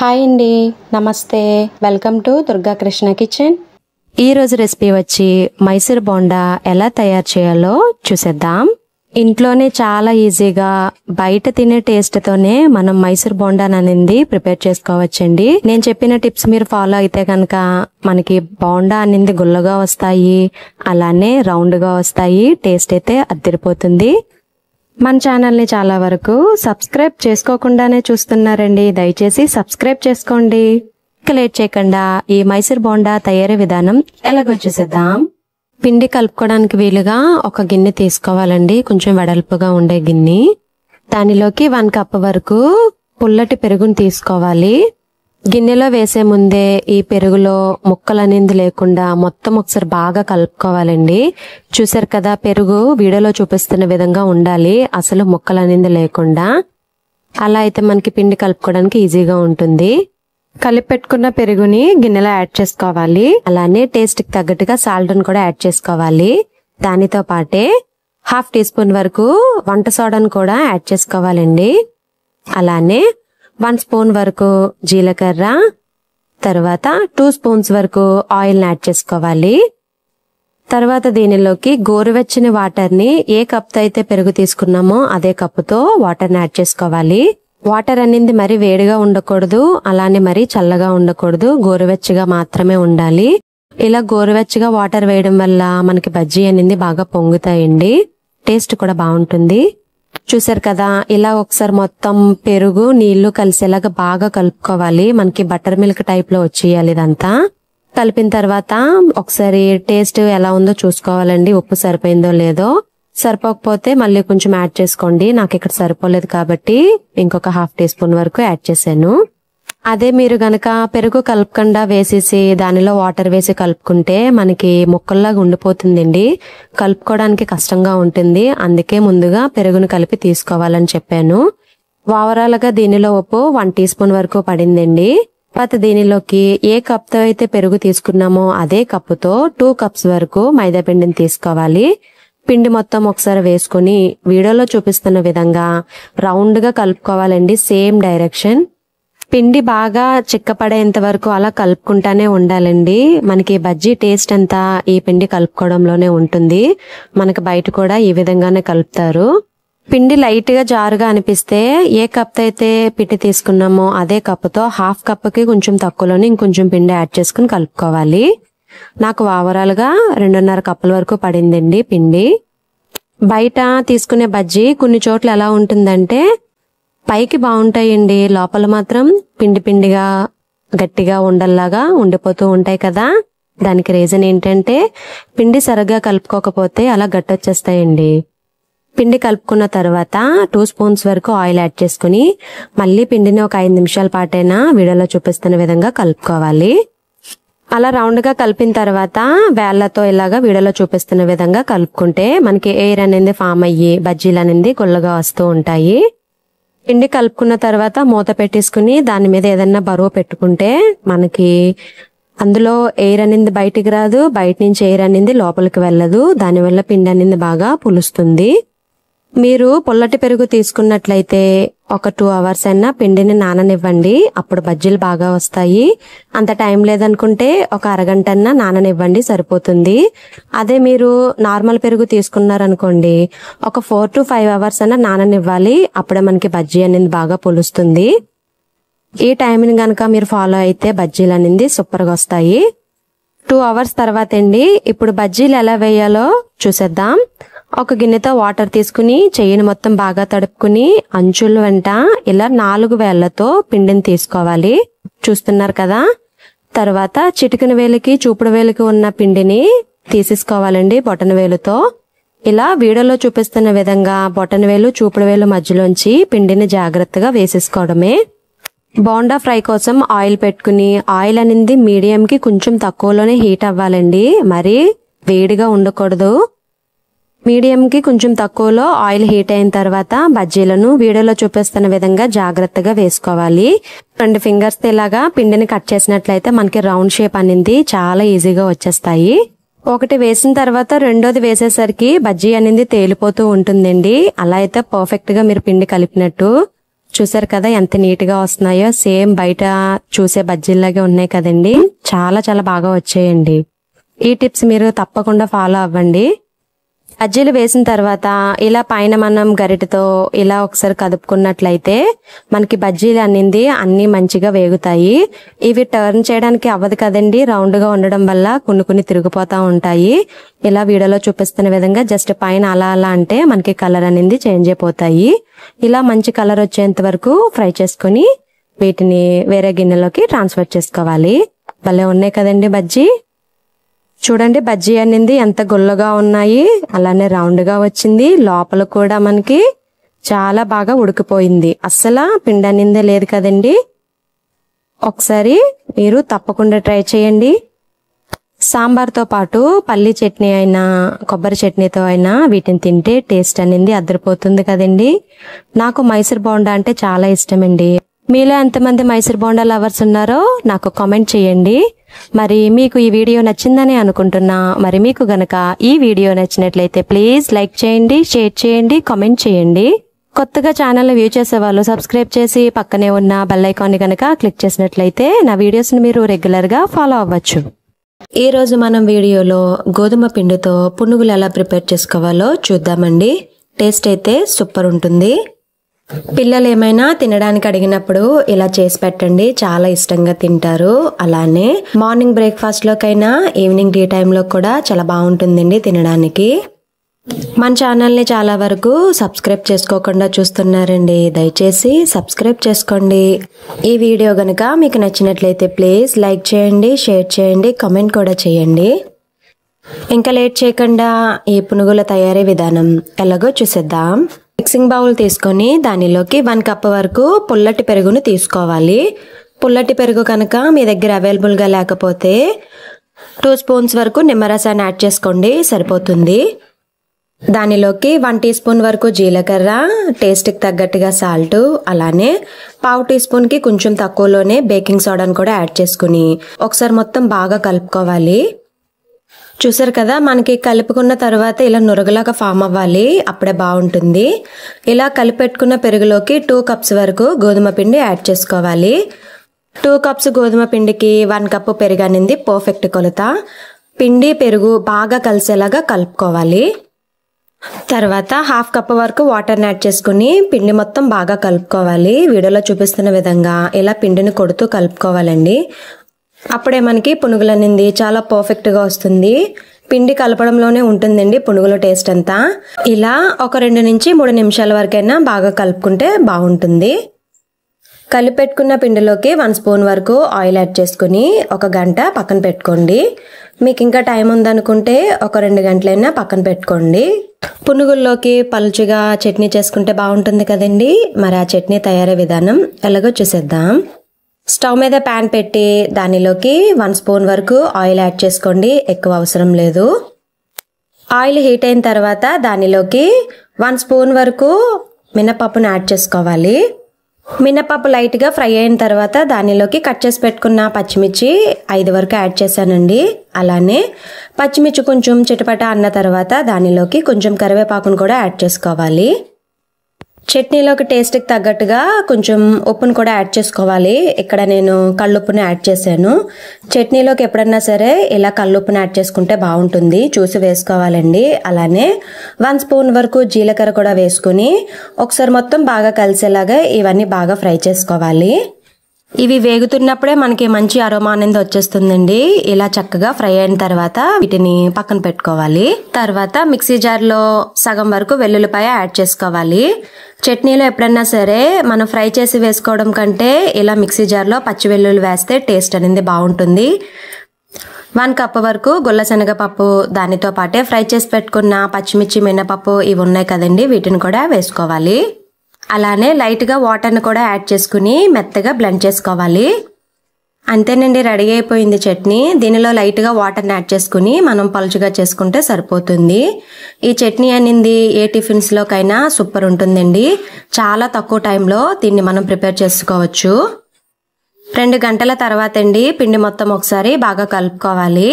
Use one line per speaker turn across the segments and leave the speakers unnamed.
hi అండి నమస్తే welcome to Durga Krishna kitchen ఈరోజు రెసిపీ వచ్చి మైసూర్ బోండా ఎలా తయారు చేయాలో చూసేద్దాం ఇంట్లోనే చాలా ఈజీగా బయట తినే టేస్ట్తోనే మనం మైసూర్ బోండాన్ అనేది ప్రిపేర్ చేసుకోవచ్చండి నేను చెప్పిన టిప్స్ మీరు ఫాలో అయితే కనుక మనకి బోండా అనేది గుల్లగా వస్తాయి అలానే రౌండ్గా వస్తాయి టేస్ట్ అయితే అద్దరిపోతుంది మన ఛానల్ని చాలా వరకు సబ్స్క్రైబ్ చేసుకోకుండానే చూస్తున్నారండి దయచేసి సబ్స్క్రైబ్ చేసుకోండి లేట్ చేయకుండా ఈ మైసూర్ బోండా తయారీ విధానం ఎలాగో పిండి కలుపుకోవడానికి వీలుగా ఒక గిన్నె తీసుకోవాలండి కొంచెం వెడల్పుగా ఉండే గిన్నె దానిలోకి వన్ కప్ వరకు పుల్లటి పెరుగును తీసుకోవాలి గిన్నెలో వేసే ముందే ఈ పెరుగులో ముక్కలు అనేది లేకుండా మొత్తం ఒకసారి బాగా కలుపుకోవాలండి చూసారు కదా పెరుగు వీడియోలో చూపిస్తున్న విధంగా ఉండాలి అసలు ముక్కలు అనేది లేకుండా అలా అయితే మనకి పిండి కలుపుకోవడానికి ఈజీగా ఉంటుంది కలిపెట్టుకున్న పెరుగుని గిన్నెలో యాడ్ చేసుకోవాలి అలానే టేస్ట్కి తగ్గట్టుగా సాల్ట్ని కూడా యాడ్ చేసుకోవాలి దానితో పాటే హాఫ్ టీ స్పూన్ వరకు వంట సోడాను కూడా యాడ్ చేసుకోవాలండి అలానే వన్ స్పూన్ వరకు జీలకర్ర తర్వాత టూ స్పూన్స్ వరకు ఆయిల్ని యాడ్ చేసుకోవాలి తర్వాత దీనిలోకి గోరువెచ్చని వాటర్ని ఏ కప్తో అయితే పెరుగు తీసుకున్నామో అదే కప్పుతో వాటర్ని యాడ్ చేసుకోవాలి వాటర్ అనేది మరి వేడిగా ఉండకూడదు అలానే మరి చల్లగా ఉండకూడదు గోరువెచ్చగా మాత్రమే ఉండాలి ఇలా గోరువెచ్చగా వాటర్ వేయడం వల్ల మనకి బజ్జీ అనేది బాగా పొంగుతాయండి టేస్ట్ కూడా బాగుంటుంది చూసారు కదా ఇలా ఒకసారి మొత్తం పెరుగు నీళ్లు కలిసేలాగా బాగా కలుపుకోవాలి మనకి బటర్ మిల్క్ టైప్ లో వచ్చేయాలి ఇదంతా కలిపిన తర్వాత ఒకసారి టేస్ట్ ఎలా ఉందో చూసుకోవాలండి ఉప్పు సరిపోయిందో లేదో సరిపోకపోతే మళ్ళీ కొంచెం యాడ్ చేసుకోండి నాకు ఇక్కడ సరిపోలేదు కాబట్టి ఇంకొక హాఫ్ టీ స్పూన్ వరకు యాడ్ చేశాను అదే మీరు గనక పెరుగు కలపకుండా వేసేసి దానిలో వాటర్ వేసి కలుపుకుంటే మనకి ముక్కల్లాగా ఉండిపోతుందండి కలుపుకోవడానికి కష్టంగా ఉంటుంది అందుకే ముందుగా పెరుగును కలిపి తీసుకోవాలని చెప్పాను ఓవరాల్గా దీనిలో ఉప్పు వన్ టీ స్పూన్ వరకు పడిందండి తర్వాత దీనిలోకి ఏ కప్తో అయితే పెరుగు తీసుకున్నామో అదే కప్పుతో టూ కప్స్ వరకు మైదాపిండిని తీసుకోవాలి పిండి మొత్తం ఒకసారి వేసుకొని వీడియోలో చూపిస్తున్న విధంగా రౌండ్గా కలుపుకోవాలండి సేమ్ డైరెక్షన్ పిండి బాగా చిక్కపడేంత వరకు అలా కలుపుకుంటానే ఉండాలండి మనకి బజ్జీ టేస్ట్ అంతా ఈ పిండి కలుపుకోవడంలోనే ఉంటుంది మనకు బయట కూడా ఈ విధంగానే కలుపుతారు పిండి లైట్గా జారుగా అనిపిస్తే ఏ కప్తో అయితే పిట్టి తీసుకున్నామో అదే కప్పుతో హాఫ్ కప్కి కొంచెం తక్కువలోనే ఇంకొంచెం పిండి యాడ్ చేసుకుని కలుపుకోవాలి నాకు ఓవరాల్గా రెండున్నర కప్పుల వరకు పడిందండి పిండి బయట తీసుకునే బజ్జీ కొన్ని చోట్ల ఎలా ఉంటుందంటే పైకి బాగుంటాయండి లోపల మాత్రం పిండి పిండిగా గట్టిగా ఉండల్లాగా ఉండిపోతూ ఉంటాయి కదా దానికి రీజన్ ఏంటంటే పిండి సరిగ్గా కలుపుకోకపోతే అలా గట్టొచ్చేస్తాయండి పిండి కలుపుకున్న తర్వాత టూ స్పూన్స్ వరకు ఆయిల్ యాడ్ చేసుకుని మళ్ళీ పిండిని ఒక ఐదు నిమిషాల పాటైనా వీడియోలో చూపిస్తున్న విధంగా కలుపుకోవాలి అలా రౌండ్గా కలిపిన తర్వాత వేళ్లతో ఇలాగా వీడియోలో చూపిస్తున్న విధంగా కలుపుకుంటే మనకి ఎయిర్ అనేది ఫామ్ అయ్యి బజ్జీలు అనేది గుల్లగా వస్తూ ఉంటాయి పిండి కలుపుకున్న తర్వాత మూత పెట్టేసుకుని దాని మీద ఏదన్నా బరువు పెట్టుకుంటే మనకి అందులో ఎయిర్ అనేది బయటికి రాదు బయట నుంచి ఎయిర్ అనేది లోపలికి వెళ్ళదు దానివల్ల పిండి అనేది బాగా పులుస్తుంది మీరు పుల్లటి పెరుగు తీసుకున్నట్లయితే ఒక టూ అవర్స్ అయినా పిండిని నాననివ్వండి అప్పుడు బజ్జీలు బాగా వస్తాయి అంత టైం లేదనుకుంటే ఒక అరగంట అన్నా నాననివ్వండి సరిపోతుంది అదే మీరు నార్మల్ పెరుగు తీసుకున్నారనుకోండి ఒక ఫోర్ టు ఫైవ్ అవర్స్ అయినా నాననివ్వాలి అప్పుడే మనకి బజ్జీ అనేది బాగా పొలుస్తుంది ఈ టైంని కనుక మీరు ఫాలో అయితే బజ్జీలు అనేది సూపర్గా వస్తాయి టూ అవర్స్ తర్వాత అండి ఇప్పుడు బజ్జీలు ఎలా వేయాలో చూసేద్దాం ఒక గిన్నెతో వాటర్ తీసుకుని చెయ్యిని మొత్తం బాగా తడుపుకుని అంచుల వెంట ఇలా నాలుగు వేళ్లతో పిండిని తీసుకోవాలి చూస్తున్నారు కదా తర్వాత చిటికిన వేలికి చూపుడు వేలికి ఉన్న పిండిని తీసేసుకోవాలండి బొటన వేలుతో ఇలా వీడియోలో చూపిస్తున్న విధంగా బొటన వేలు చూపుడు వేలు మధ్యలోంచి పిండిని జాగ్రత్తగా వేసేసుకోవడమే బోండా ఫ్రై కోసం ఆయిల్ పెట్టుకుని ఆయిల్ అనేది మీడియంకి కొంచెం తక్కువలోనే హీట్ అవ్వాలండి మరి వేడిగా ఉండకూడదు మీడియంకి కొంచెం తక్కువలో ఆయిల్ హీట్ అయిన తర్వాత బజ్జీలను వీడియోలో చూపిస్తున్న విధంగా జాగ్రత్తగా వేసుకోవాలి రెండు ఫింగర్స్ ఇలాగా పిండిని కట్ చేసినట్లయితే మనకి రౌండ్ షేప్ అనేది చాలా ఈజీగా వచ్చేస్తాయి ఒకటి వేసిన తర్వాత రెండోది వేసేసరికి బజ్జీ అనేది తేలిపోతూ ఉంటుందండి అలా అయితే పర్ఫెక్ట్గా మీరు పిండి కలిపినట్టు చూసారు కదా ఎంత నీట్గా వస్తున్నాయో సేమ్ బయట చూసే బజ్జీలాగే ఉన్నాయి కదండి చాలా చాలా బాగా వచ్చాయండి ఈ టిప్స్ మీరు తప్పకుండా ఫాలో అవ్వండి బజ్జీలు వేసిన తర్వాత ఇలా పైన మనం గరిటతో ఇలా ఒకసారి కదుపుకున్నట్లయితే మనకి బజ్జీలు అన్నింది అన్నీ మంచిగా వేగుతాయి ఇవి టర్న్ చేయడానికి అవ్వదు కదండి రౌండ్గా ఉండడం వల్ల కొన్ని కొన్ని తిరిగిపోతూ ఉంటాయి ఇలా వీడియోలో చూపిస్తున్న విధంగా జస్ట్ పైన అలా అలా అంటే మనకి కలర్ అనేది చేంజ్ అయిపోతాయి ఇలా మంచి కలర్ వచ్చేంత వరకు ఫ్రై చేసుకొని వీటిని వేరే గిన్నెలోకి ట్రాన్స్ఫర్ చేసుకోవాలి భలే ఉన్నాయి కదండి బజ్జీ చూడండి బజ్జీ అనేది ఎంత గుల్లగా ఉన్నాయి అలానే రౌండ్గా వచ్చింది లోపల కూడా మనకి చాలా బాగా ఉడికిపోయింది అస్సల పిండి అనిందే లేదు కదండి ఒకసారి మీరు తప్పకుండా ట్రై చేయండి సాంబార్తో పాటు పల్లి చట్నీ అయినా కొబ్బరి చట్నీతో అయినా వీటిని తింటే టేస్ట్ అనేది అద్దరిపోతుంది కదండి నాకు మైసూర్ బోండా అంటే చాలా ఇష్టమండి మీలో ఎంతమంది మైసూర్ బోండా లవర్స్ ఉన్నారో నాకు కామెంట్ చేయండి మరి మీకు ఈ వీడియో నచ్చిందని అనుకుంటున్నా మరి మీకు గనక ఈ వీడియో నచ్చినట్లయితే ప్లీజ్ లైక్ చేయండి షేర్ చేయండి కామెంట్ చేయండి కొత్తగా ఛానల్ని వ్యూ చేసే వాళ్ళు సబ్స్క్రైబ్ చేసి పక్కనే ఉన్న బెల్ గనక క్లిక్ చేసినట్లయితే నా వీడియోస్ని మీరు రెగ్యులర్గా ఫాలో అవ్వచ్చు ఈరోజు మనం వీడియోలో గోధుమ పిండితో పునుగులు ఎలా ప్రిపేర్ చేసుకోవాలో చూద్దామండి టేస్ట్ అయితే సూపర్ ఉంటుంది పిల్లలు ఏమైనా తినడానికి అడిగినప్పుడు ఇలా చేసి పెట్టండి చాలా ఇష్టంగా తింటారు అలానే మార్నింగ్ బ్రేక్ఫాస్ట్ లోకైనా ఈవినింగ్ టీ టైంలో కూడా చాలా బాగుంటుందండి తినడానికి మన ఛానల్ని చాలా వరకు సబ్స్క్రైబ్ చేసుకోకుండా చూస్తున్నారండి దయచేసి సబ్స్క్రైబ్ చేసుకోండి ఈ వీడియో కనుక మీకు నచ్చినట్లయితే ప్లీజ్ లైక్ చేయండి షేర్ చేయండి కమెంట్ కూడా చేయండి ఇంకా లేట్ చేయకుండా ఈ పునుగుల తయారీ విధానం ఎలాగో చూసేద్దాం మిక్సింగ్ బౌల్ తీసుకొని దానిలోకి వన్ కప్ వరకు పుల్లటి పెరుగును తీసుకోవాలి పుల్లటి పెరుగు కనుక మీ దగ్గర అవైలబుల్గా లేకపోతే టూ స్పూన్స్ వరకు నిమ్మరసాన్ని యాడ్ చేసుకోండి సరిపోతుంది దానిలోకి వన్ టీ స్పూన్ వరకు జీలకర్ర టేస్ట్కి తగ్గట్టుగా సాల్ట్ అలానే పావు టీ స్పూన్కి కొంచెం తక్కువలోనే బేకింగ్ సోడాను కూడా యాడ్ చేసుకుని ఒకసారి మొత్తం బాగా కలుపుకోవాలి చూసారు కదా మనకి కలుపుకున్న తర్వాత ఇలా నురగలాగా ఫామ్ అవ్వాలి అప్పుడే బాగుంటుంది ఇలా కలిపెట్టుకున్న పెరుగులోకి టూ కప్స్ వరకు గోధుమ పిండి యాడ్ చేసుకోవాలి టూ కప్స్ గోధుమ పిండికి వన్ కప్ పెరుగు అనేది పర్ఫెక్ట్ కొలత పిండి పెరుగు బాగా కలిసేలాగా కలుపుకోవాలి తర్వాత హాఫ్ కప్ వరకు వాటర్ని యాడ్ చేసుకుని పిండి మొత్తం బాగా కలుపుకోవాలి వీడియోలో చూపిస్తున్న విధంగా ఇలా పిండిని కొడుతూ కలుపుకోవాలండి అప్పుడే మనకి పునుగులు అనింది చాలా పర్ఫెక్ట్గా వస్తుంది పిండి కలపడంలోనే ఉంటుందండి పునుగుల టేస్ట్ అంతా ఇలా ఒక రెండు నుంచి మూడు నిమిషాల వరకైనా బాగా కలుపుకుంటే బాగుంటుంది కలిపెట్టుకున్న పిండిలోకి వన్ స్పూన్ వరకు ఆయిల్ యాడ్ చేసుకుని ఒక గంట పక్కన పెట్టుకోండి మీకు ఇంకా టైం ఉందనుకుంటే ఒక రెండు గంటలైనా పక్కన పెట్టుకోండి పునుగుల్లోకి పలుచుగా చట్నీ చేసుకుంటే బాగుంటుంది కదండి మరి ఆ చట్నీ తయారే విధానం ఎలాగో చూసేద్దాం స్టవ్ మీద ప్యాన్ పెట్టి దానిలోకి వన్ స్పూన్ వరకు ఆయిల్ యాడ్ చేసుకోండి ఎక్కువ అవసరం లేదు ఆయిల్ హీట్ అయిన తర్వాత దానిలోకి వన్ స్పూన్ వరకు మినపప్పును యాడ్ చేసుకోవాలి మినపప్పు లైట్గా ఫ్రై అయిన తర్వాత దానిలోకి కట్ చేసి పెట్టుకున్న పచ్చిమిర్చి ఐదు వరకు యాడ్ చేశానండి అలానే పచ్చిమిర్చి కొంచెం చిటపట అన్న తర్వాత దానిలోకి కొంచెం కరివేపాకును కూడా యాడ్ చేసుకోవాలి చట్నీలోకి టేస్ట్కి తగ్గట్టుగా కొంచెం ఉప్పును కూడా యాడ్ చేసుకోవాలి ఇక్కడ నేను కళ్ళుప్పును యాడ్ చేశాను చట్నీలోకి ఎప్పుడన్నా సరే ఇలా కళ్ళుప్పును యాడ్ చేసుకుంటే బాగుంటుంది చూసి వేసుకోవాలండి అలానే వన్ స్పూన్ వరకు జీలకర్ర కూడా వేసుకుని ఒకసారి మొత్తం బాగా కలిసేలాగా ఇవన్నీ బాగా ఫ్రై చేసుకోవాలి ఇవి వేగుతున్నప్పుడే మనకి మంచి అరోమా అనేది వచ్చేస్తుందండి ఇలా చక్కగా ఫ్రై అయిన తర్వాత వీటిని పక్కన పెట్టుకోవాలి తర్వాత మిక్సీ జార్లో సగం వరకు వెల్లుల్లిపాయ యాడ్ చేసుకోవాలి చట్నీలో ఎప్పుడన్నా సరే మనం ఫ్రై చేసి వేసుకోవడం కంటే ఇలా మిక్సీ జార్లో పచ్చి వెల్లుల్లి వేస్తే టేస్ట్ అనేది బాగుంటుంది వన్ కప్ వరకు గుల్ల శనగపప్పు దానితో పాటే ఫ్రై చేసి పెట్టుకున్న పచ్చిమిర్చి మినపప్పు ఇవి ఉన్నాయి కదండి వీటిని కూడా వేసుకోవాలి అలానే లైట్గా వాటర్ని కూడా యాడ్ చేసుకుని మెత్తగా బ్లెండ్ చేసుకోవాలి అంతేనండి రెడీ అయిపోయింది చట్నీ దీనిలో లైట్గా వాటర్ని యాడ్ చేసుకుని మనం పలుచుగా చేసుకుంటే సరిపోతుంది ఈ చట్నీ అనేది ఏ టిఫిన్స్లోకైనా సూపర్ ఉంటుందండి చాలా తక్కువ టైంలో దీన్ని మనం ప్రిపేర్ చేసుకోవచ్చు రెండు గంటల తర్వాత అండి పిండి మొత్తం ఒకసారి బాగా కలుపుకోవాలి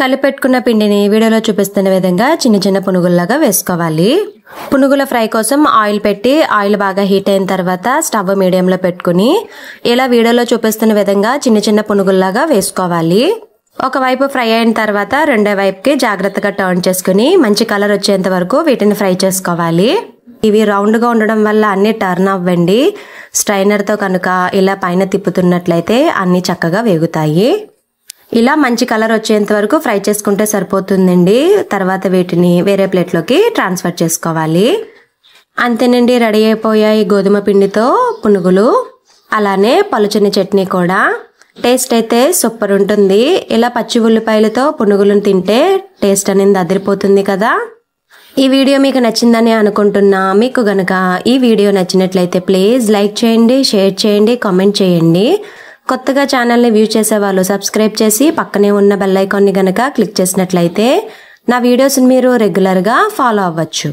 కలిపెట్టుకున్న పిండిని వీడియోలో చూపిస్తున్న విధంగా చిన్న చిన్న పునుగుల్లాగా వేసుకోవాలి పునుగుల ఫ్రై కోసం ఆయిల్ పెట్టి ఆయిల్ బాగా హీట్ అయిన తర్వాత స్టవ్ మీడియంలో పెట్టుకుని ఇలా వీడియోలో చూపిస్తున్న విధంగా చిన్న చిన్న పునుగుల్లాగా వేసుకోవాలి ఒకవైపు ఫ్రై అయిన తర్వాత రెండో వైపుకి జాగ్రత్తగా టర్న్ చేసుకుని మంచి కలర్ వచ్చేంత వరకు వీటిని ఫ్రై చేసుకోవాలి ఇవి రౌండ్గా ఉండడం వల్ల అన్నీ టర్న్ అవ్వండి స్ట్రైనర్తో కనుక ఇలా పైన తిప్పుతున్నట్లయితే అన్నీ చక్కగా వేగుతాయి ఇలా మంచి కలర్ వచ్చేంత వరకు ఫ్రై చేసుకుంటే సరిపోతుందండి తర్వాత వీటిని వేరే ప్లేట్లోకి ట్రాన్స్ఫర్ చేసుకోవాలి అంతేనండి రెడీ అయిపోయాయి గోధుమ పిండితో పునుగులు అలానే పలుచని చట్నీ కూడా టేస్ట్ అయితే సూపర్ ఉంటుంది ఇలా పచ్చి ఉల్లిపాయలతో పునుగులను తింటే టేస్ట్ అనేది అదిరిపోతుంది కదా ఈ వీడియో మీకు నచ్చిందని అనుకుంటున్నా మీకు గనక ఈ వీడియో నచ్చినట్లయితే ప్లీజ్ లైక్ చేయండి షేర్ చేయండి కామెంట్ చేయండి కొత్తగా ఛానల్ని వ్యూ చేసేవాళ్ళు సబ్స్క్రైబ్ చేసి పక్కనే ఉన్న బెల్లైకాన్ని గనక క్లిక్ చేసినట్లయితే నా వీడియోస్ని మీరు రెగ్యులర్గా ఫాలో అవ్వచ్చు